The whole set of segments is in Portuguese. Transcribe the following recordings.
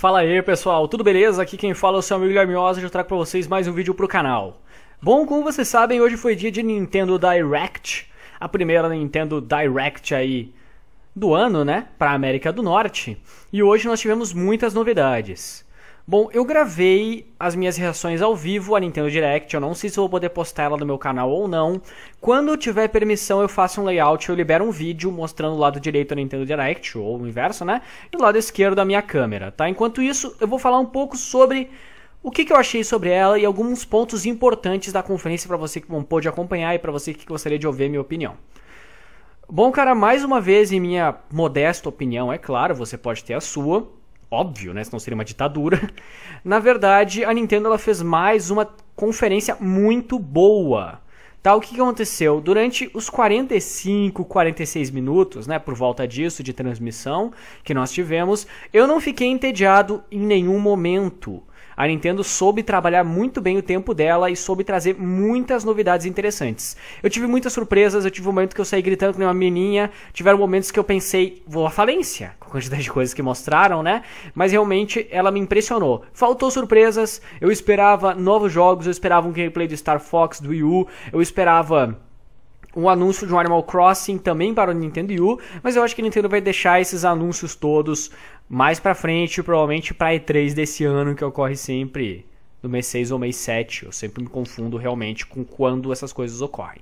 Fala aí pessoal, tudo beleza? Aqui quem fala é o seu amigo Guilherme Osa e eu trago pra vocês mais um vídeo pro canal. Bom, como vocês sabem, hoje foi dia de Nintendo Direct, a primeira Nintendo Direct aí do ano, né, pra América do Norte. E hoje nós tivemos muitas novidades. Bom, eu gravei as minhas reações ao vivo à Nintendo Direct. Eu não sei se vou poder postar ela no meu canal ou não. Quando eu tiver permissão, eu faço um layout, eu libero um vídeo mostrando o lado direito da Nintendo Direct, ou o inverso, né? E o lado esquerdo da minha câmera, tá? Enquanto isso, eu vou falar um pouco sobre o que, que eu achei sobre ela e alguns pontos importantes da conferência para você que não pôde acompanhar e para você que gostaria de ouvir minha opinião. Bom, cara, mais uma vez, em minha modesta opinião, é claro, você pode ter a sua óbvio, né? Senão seria uma ditadura. Na verdade, a Nintendo ela fez mais uma conferência muito boa. Tá, o que aconteceu? Durante os 45, 46 minutos, né, por volta disso, de transmissão que nós tivemos, eu não fiquei entediado em nenhum momento. A Nintendo soube trabalhar muito bem o tempo dela e soube trazer muitas novidades interessantes. Eu tive muitas surpresas, eu tive um momento que eu saí gritando com uma menininha, tiveram momentos que eu pensei, vou à falência, com a quantidade de coisas que mostraram, né? Mas realmente ela me impressionou. Faltou surpresas, eu esperava novos jogos, eu esperava um gameplay do Star Fox, do Wii U, eu esperava um anúncio de um Animal Crossing também para o Nintendo U, mas eu acho que a Nintendo vai deixar esses anúncios todos mais para frente, provavelmente para E3 desse ano, que ocorre sempre no mês 6 ou mês 7. Eu sempre me confundo realmente com quando essas coisas ocorrem.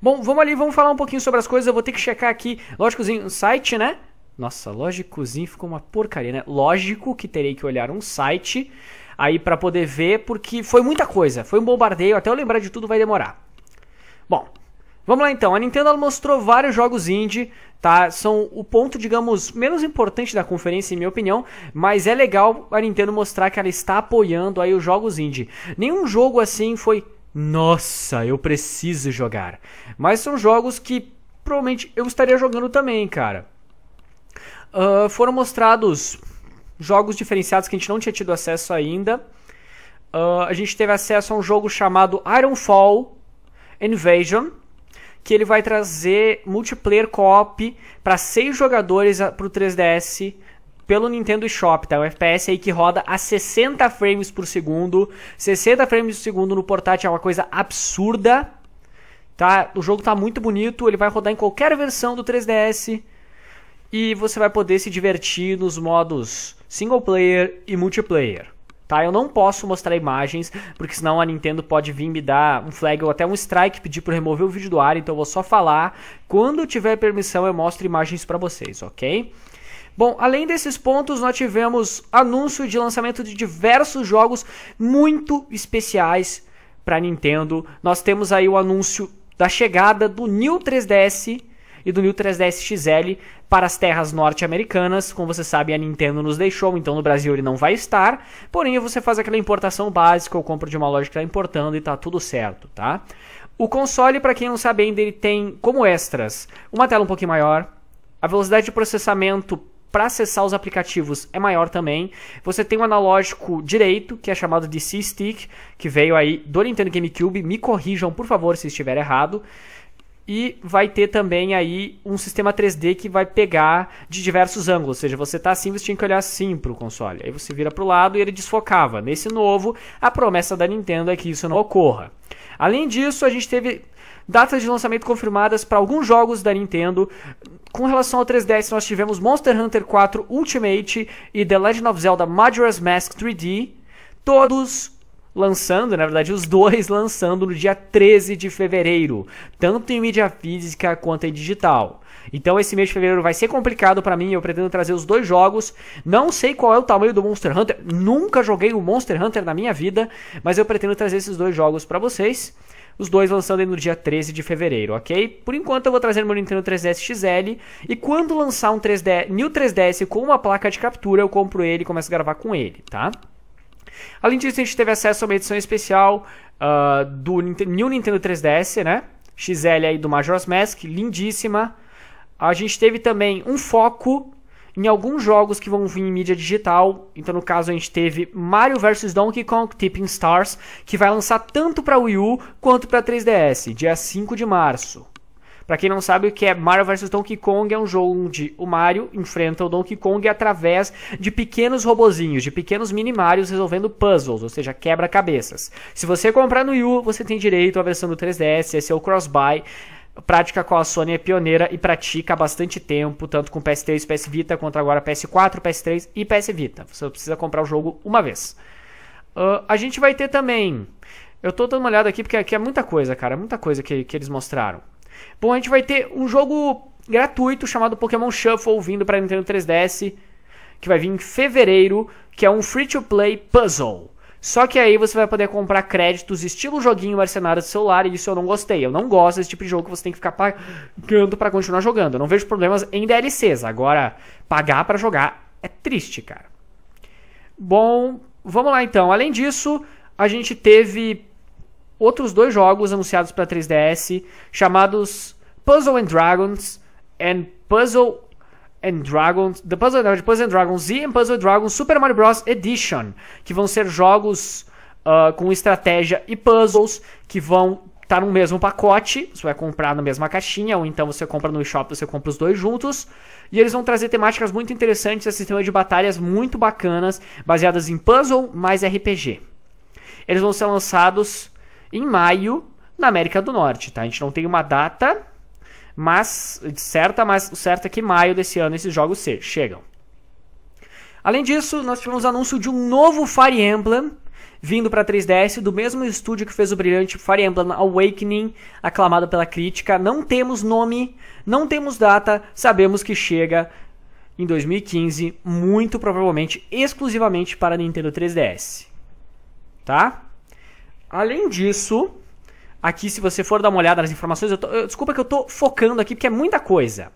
Bom, vamos ali, vamos falar um pouquinho sobre as coisas. Eu vou ter que checar aqui, lógicozinho, o site, né? Nossa, lógicozinho ficou uma porcaria, né? Lógico que terei que olhar um site aí para poder ver, porque foi muita coisa, foi um bombardeio, até eu lembrar de tudo vai demorar. Bom, Vamos lá então, a Nintendo mostrou vários jogos indie, tá? São o ponto, digamos, menos importante da conferência, em minha opinião, mas é legal a Nintendo mostrar que ela está apoiando aí os jogos indie. Nenhum jogo assim foi, nossa, eu preciso jogar. Mas são jogos que provavelmente eu estaria jogando também, cara. Uh, foram mostrados jogos diferenciados que a gente não tinha tido acesso ainda. Uh, a gente teve acesso a um jogo chamado Ironfall Invasion que ele vai trazer multiplayer co-op para seis jogadores para o 3DS pelo Nintendo Shop, tá? O FPS aí que roda a 60 frames por segundo. 60 frames por segundo no portátil é uma coisa absurda. Tá? O jogo tá muito bonito, ele vai rodar em qualquer versão do 3DS e você vai poder se divertir nos modos single player e multiplayer tá? Eu não posso mostrar imagens, porque senão a Nintendo pode vir me dar um flag ou até um strike, pedir para remover o vídeo do ar, então eu vou só falar. Quando tiver permissão, eu mostro imagens para vocês, ok? Bom, além desses pontos, nós tivemos anúncio de lançamento de diversos jogos muito especiais para Nintendo. Nós temos aí o anúncio da chegada do New 3DS e do 1310 XL para as terras norte-americanas. Como você sabe, a Nintendo nos deixou, então no Brasil ele não vai estar. Porém, você faz aquela importação básica ou compra de uma loja que está importando e está tudo certo, tá? O console, para quem não sabe ainda, ele tem como extras uma tela um pouquinho maior, a velocidade de processamento para acessar os aplicativos é maior também. Você tem o um analógico direito, que é chamado de C-Stick, que veio aí do Nintendo GameCube. Me corrijam, por favor, se estiver errado. E vai ter também aí um sistema 3D que vai pegar de diversos ângulos. Ou seja, você está assim, você tinha que olhar assim para o console. Aí você vira para o lado e ele desfocava. Nesse novo, a promessa da Nintendo é que isso não ocorra. Além disso, a gente teve datas de lançamento confirmadas para alguns jogos da Nintendo. Com relação ao 3DS, nós tivemos Monster Hunter 4 Ultimate e The Legend of Zelda Majora's Mask 3D. Todos lançando, na verdade, os dois lançando no dia 13 de fevereiro, tanto em mídia física quanto em digital. Então esse mês de fevereiro vai ser complicado para mim, eu pretendo trazer os dois jogos. Não sei qual é o tamanho do Monster Hunter, nunca joguei o Monster Hunter na minha vida, mas eu pretendo trazer esses dois jogos para vocês. Os dois lançando aí no dia 13 de fevereiro, ok? Por enquanto eu vou trazer meu Nintendo 3DS XL e quando lançar um 3D, New 3DS com uma placa de captura, eu compro ele e começo a gravar com ele, tá? Além disso, a gente teve acesso a uma edição especial uh, do New Nintendo 3DS, né? XL aí do Majora's Mask, lindíssima. A gente teve também um foco em alguns jogos que vão vir em mídia digital. Então, no caso, a gente teve Mario vs Donkey Kong Tipping Stars, que vai lançar tanto para Wii U quanto para 3DS, dia 5 de março. Para quem não sabe o que é Mario vs Donkey Kong, é um jogo onde o Mario enfrenta o Donkey Kong através de pequenos robozinhos, de pequenos mini Marios resolvendo puzzles, ou seja, quebra-cabeças. Se você comprar no Wii U, você tem direito à versão do 3DS, esse é o cross-buy prática com a Sony é pioneira e pratica há bastante tempo, tanto com PS3, PS Vita, quanto agora PS4, PS3 e PS Vita. Você precisa comprar o jogo uma vez. Uh, a gente vai ter também. Eu tô dando uma olhada aqui porque aqui é muita coisa, cara. Muita coisa que, que eles mostraram. Bom, a gente vai ter um jogo gratuito chamado Pokémon Shuffle vindo para Nintendo 3DS, que vai vir em fevereiro, que é um free-to-play puzzle. Só que aí você vai poder comprar créditos estilo joguinho mercenário do celular, e isso eu não gostei. Eu não gosto desse tipo de jogo que você tem que ficar pagando para continuar jogando. Eu não vejo problemas em DLCs. Agora, pagar para jogar é triste, cara. Bom, vamos lá então. Além disso, a gente teve outros dois jogos anunciados para 3DS, chamados Puzzle and Dragons and Puzzle and Dragons, The Puzzle, não, Puzzle and Dragons Z and Puzzle Dragons Super Mario Bros Edition, que vão ser jogos uh, com estratégia e puzzles que vão estar tá no mesmo pacote, você vai comprar na mesma caixinha, ou então você compra no eShop, você compra os dois juntos, e eles vão trazer temáticas muito interessantes, esse sistema de batalhas muito bacanas, baseadas em puzzle mais RPG. Eles vão ser lançados em maio na América do Norte, tá? A gente não tem uma data, mas certa, mas o certo é que maio desse ano esses jogos se chegam. Além disso, nós tivemos anúncio de um novo Fire Emblem vindo para 3DS do mesmo estúdio que fez o brilhante Fire Emblem Awakening, aclamado pela crítica. Não temos nome, não temos data, sabemos que chega em 2015, muito provavelmente exclusivamente para Nintendo 3DS. Tá? Além disso, aqui se você for dar uma olhada nas informações, eu tô, eu, desculpa que eu estou focando aqui porque é muita coisa.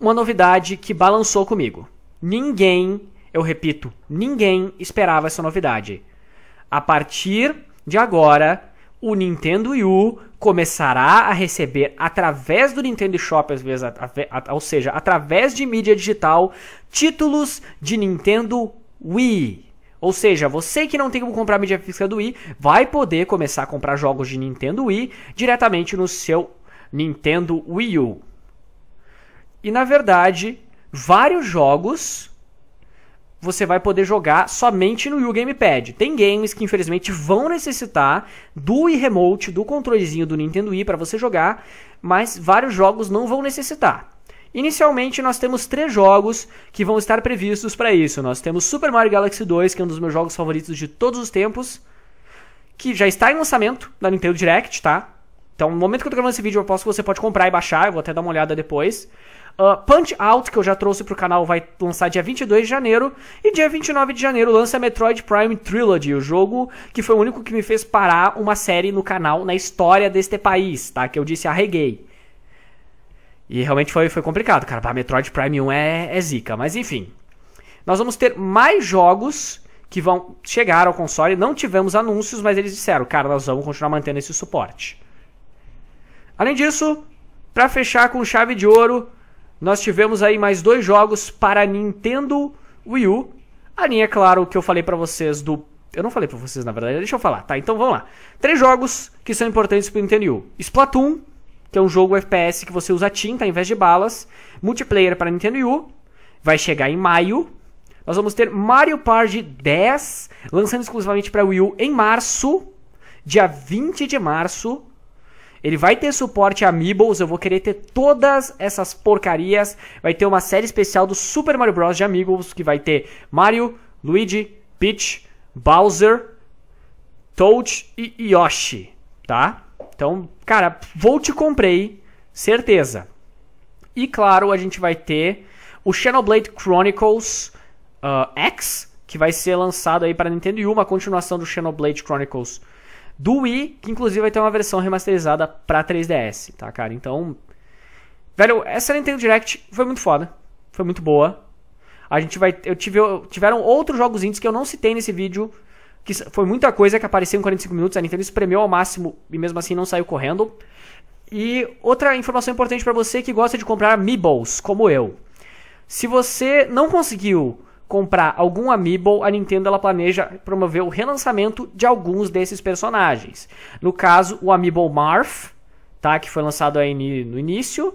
Uma novidade que balançou comigo. Ninguém, eu repito, ninguém esperava essa novidade. A partir de agora, o Nintendo Wii U começará a receber através do Nintendo Shop, às vezes, ou seja, através de mídia digital, títulos de Nintendo Wii. Ou seja, você que não tem como comprar mídia física do Wii, vai poder começar a comprar jogos de Nintendo Wii diretamente no seu Nintendo Wii U. E na verdade, vários jogos você vai poder jogar somente no Wii U Gamepad. Tem games que infelizmente vão necessitar do Wii Remote, do controlezinho do Nintendo Wii para você jogar, mas vários jogos não vão necessitar. Inicialmente, nós temos três jogos que vão estar previstos para isso. Nós temos Super Mario Galaxy 2, que é um dos meus jogos favoritos de todos os tempos, que já está em lançamento na Nintendo Direct, tá? Então, no momento que eu tô gravando esse vídeo, eu posso você pode comprar e baixar, eu vou até dar uma olhada depois. Uh, Punch Out, que eu já trouxe pro canal, vai lançar dia 22 de janeiro. E dia 29 de janeiro lança Metroid Prime Trilogy, o jogo que foi o único que me fez parar uma série no canal na história deste país, tá? Que eu disse arreguei. E realmente foi, foi complicado, cara. Pra Metroid Prime 1 é, é zica. Mas enfim. Nós vamos ter mais jogos que vão chegar ao console. Não tivemos anúncios, mas eles disseram, cara, nós vamos continuar mantendo esse suporte. Além disso, para fechar com chave de ouro, nós tivemos aí mais dois jogos para Nintendo Wii U. A linha, é claro, que eu falei para vocês do. Eu não falei para vocês, na verdade, deixa eu falar. Tá, então vamos lá. Três jogos que são importantes pro Nintendo Wii U: Splatoon, que é um jogo FPS que você usa tinta em vez de balas, multiplayer para Nintendo Wii U, vai chegar em maio. Nós vamos ter Mario Party 10, lançando exclusivamente para Wii U em março, dia 20 de março. Ele vai ter suporte a Amiibos, eu vou querer ter todas essas porcarias. Vai ter uma série especial do Super Mario Bros. de Amiibos, que vai ter Mario, Luigi, Peach, Bowser, Toad e Yoshi, tá? Então, cara, vou te comprei, certeza. E claro, a gente vai ter o Xenoblade Chronicles uh, X, que vai ser lançado aí para Nintendo Wii, uma continuação do Xenoblade Chronicles do Wii, que inclusive vai ter uma versão remasterizada para 3DS, tá, cara? Então, velho, essa Nintendo Direct foi muito foda, foi muito boa. A gente vai, eu tive, tiveram outros jogos indies que eu não citei nesse vídeo, que foi muita coisa que apareceu em 45 minutos, a Nintendo espremeu ao máximo e mesmo assim não saiu correndo. E outra informação importante para você que gosta de comprar Meebles, como eu. Se você não conseguiu comprar algum Amiibo, a Nintendo ela planeja promover o relançamento de alguns desses personagens. No caso, o Amiibo Marth, tá, que foi lançado aí no início,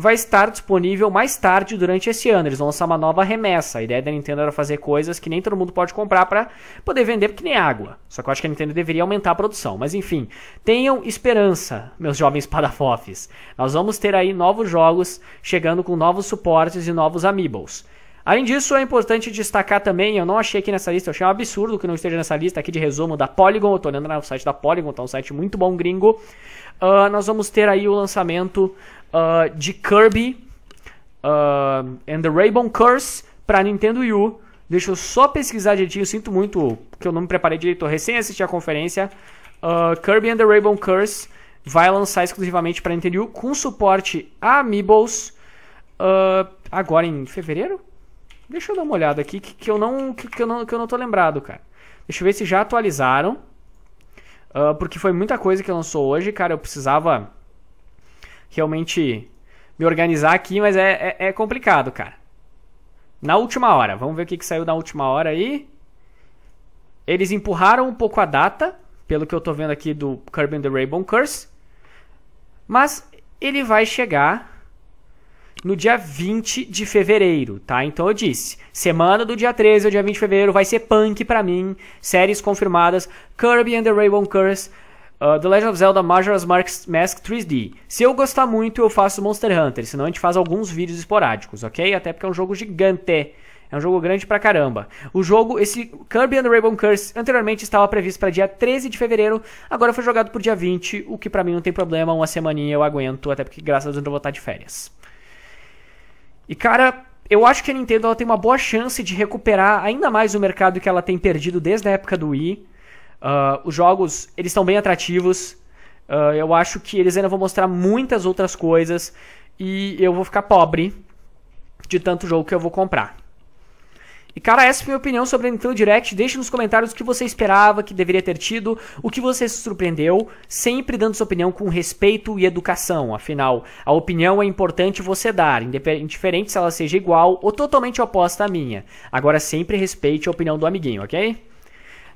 vai estar disponível mais tarde durante esse ano. Eles vão lançar uma nova remessa. A ideia da Nintendo era fazer coisas que nem todo mundo pode comprar para poder vender porque nem é água. Só que eu acho que a Nintendo deveria aumentar a produção. Mas enfim, tenham esperança, meus jovens padafofes. Nós vamos ter aí novos jogos chegando com novos suportes e novos amiibos. Além disso, é importante destacar também, eu não achei aqui nessa lista, eu achei um absurdo que não esteja nessa lista aqui de resumo da Polygon, eu tô olhando no site da Polygon, tá um site muito bom gringo. Uh, nós vamos ter aí o lançamento uh, de Kirby uh, and the Rainbow Curse para Nintendo Wii U. Deixa eu só pesquisar direitinho, sinto muito que eu não me preparei direito, eu recém assisti a conferência. Uh, Kirby and the Rainbow Curse vai lançar exclusivamente para Nintendo Wii U com suporte a Amiibos uh, agora em fevereiro? Deixa eu dar uma olhada aqui que, que eu, não, que, que, eu não, que eu não tô lembrado, cara. Deixa eu ver se já atualizaram. Uh, porque foi muita coisa que lançou hoje, cara. Eu precisava realmente me organizar aqui, mas é, é, é complicado, cara. Na última hora, vamos ver o que, que saiu na última hora aí. Eles empurraram um pouco a data, pelo que eu tô vendo aqui do Kirby and the Rainbow Curse. Mas ele vai chegar no dia 20 de fevereiro, tá? Então eu disse, semana do dia 13 ao dia 20 de fevereiro vai ser punk pra mim, séries confirmadas, Kirby and the Rainbow Curse, ah, the Legend of Zelda Majora's Mask 3D. Se eu gostar muito, eu faço Monster Hunter, senão a gente faz alguns vídeos esporádicos, ok? Até porque é um jogo gigante. É um jogo grande pra caramba. O jogo, esse Kirby and the Rainbow Curse, anteriormente estava previsto para dia 13 de fevereiro, agora foi jogado pro dia 20, o que para mim não tem problema, uma semaninha eu aguento, até porque graças a Deus eu não vou estar tá de férias. E cara, eu acho que a Nintendo ela tem uma boa chance de recuperar ainda mais o mercado que ela tem perdido desde a época do Wii. Uh, os jogos, eles estão bem atrativos. Uh, eu acho que eles ainda vão mostrar muitas outras coisas. E eu vou ficar pobre de tanto jogo que eu vou comprar. E cara, essa foi a minha opinião sobre a Nintendo Direct. Deixe nos comentários o que você esperava, que deveria ter tido, o que você se surpreendeu, sempre dando sua opinião com respeito e educação. Afinal, a opinião é importante você dar, indiferente se ela seja igual ou totalmente oposta à minha. Agora sempre respeite a opinião do amiguinho, ok?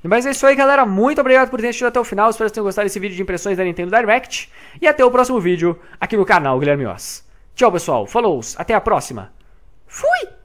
Mas é isso aí, galera. Muito obrigado por ter assistido até o final. Espero que vocês tenham gostado desse vídeo de impressões da Nintendo Direct. E até o próximo vídeo aqui no canal Guilherme Oss. Tchau, pessoal. Falou. Até a próxima. Fui!